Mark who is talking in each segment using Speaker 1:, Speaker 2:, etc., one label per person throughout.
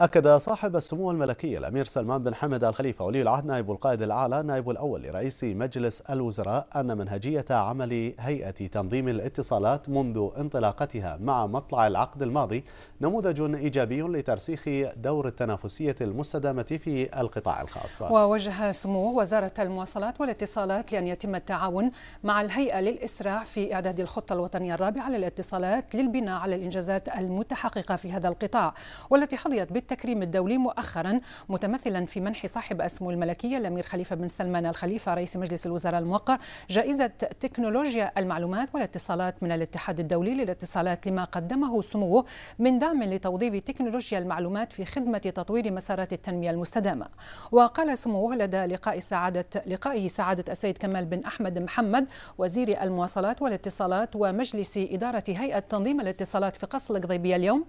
Speaker 1: أكد صاحب السمو الملكي الأمير سلمان بن حمد الخليفة ولي العهد نائب القائد الأعلى نائب الأول لرئيس مجلس الوزراء أن منهجية عمل هيئة تنظيم الاتصالات منذ انطلاقتها مع مطلع العقد الماضي نموذج إيجابي لترسيخ دور التنافسية المستدامة في القطاع الخاص ووجه
Speaker 2: سمو وزارة المواصلات والاتصالات لأن يتم التعاون مع الهيئة للإسراع في إعداد الخطة الوطنية الرابعة للاتصالات للبناء على الإنجازات المتحققة في هذا القطاع والتي حظيت التكريم الدولي مؤخرا متمثلا في منح صاحب اسمو الملكية الأمير خليفة بن سلمان الخليفة رئيس مجلس الوزراء الموقع جائزة تكنولوجيا المعلومات والاتصالات من الاتحاد الدولي للاتصالات لما قدمه سموه من دعم لتوظيف تكنولوجيا المعلومات في خدمة تطوير مسارات التنمية المستدامة وقال سموه لدى لقاء سعادة لقائه سعادة السيد كمال بن أحمد محمد وزير المواصلات والاتصالات ومجلس إدارة هيئة تنظيم الاتصالات في قصر القضيبية اليوم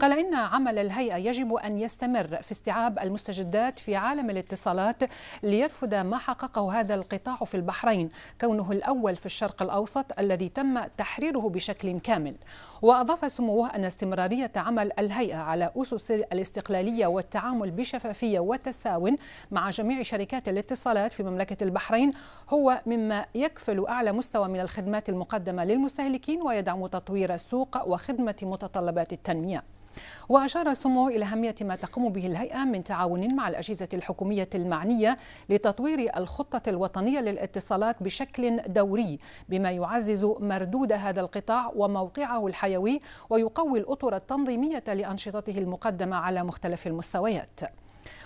Speaker 2: قال إن عمل الهيئة يجب أن يستمر في استيعاب المستجدات في عالم الاتصالات ليرفض ما حققه هذا القطاع في البحرين كونه الأول في الشرق الأوسط الذي تم تحريره بشكل كامل وأضاف سموه أن استمرارية عمل الهيئة على أسس الاستقلالية والتعامل بشفافية وتساو مع جميع شركات الاتصالات في مملكة البحرين هو مما يكفل أعلى مستوى من الخدمات المقدمة للمستهلكين ويدعم تطوير السوق وخدمة متطلبات التنمية وأشار سمو إلى أهمية ما تقوم به الهيئة من تعاون مع الأجهزة الحكومية المعنية لتطوير الخطة الوطنية للاتصالات بشكل دوري بما يعزز مردود هذا القطاع وموقعه الحيوي ويقوي الأطر التنظيمية لأنشطته المقدمة على مختلف المستويات.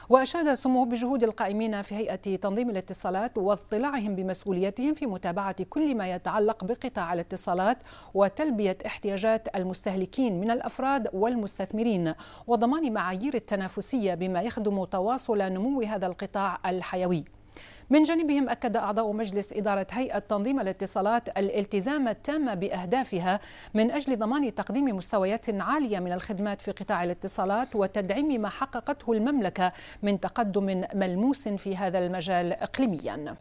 Speaker 2: وأشاد سموه بجهود القائمين في هيئة تنظيم الاتصالات واضطلاعهم بمسؤوليتهم في متابعة كل ما يتعلق بقطاع الاتصالات وتلبية احتياجات المستهلكين من الأفراد والمستثمرين وضمان معايير التنافسية بما يخدم تواصل نمو هذا القطاع الحيوي من جانبهم أكد أعضاء مجلس إدارة هيئة تنظيم الاتصالات الالتزام التام بأهدافها من أجل ضمان تقديم مستويات عالية من الخدمات في قطاع الاتصالات وتدعيم ما حققته المملكة من تقدم ملموس في هذا المجال إقليمياً.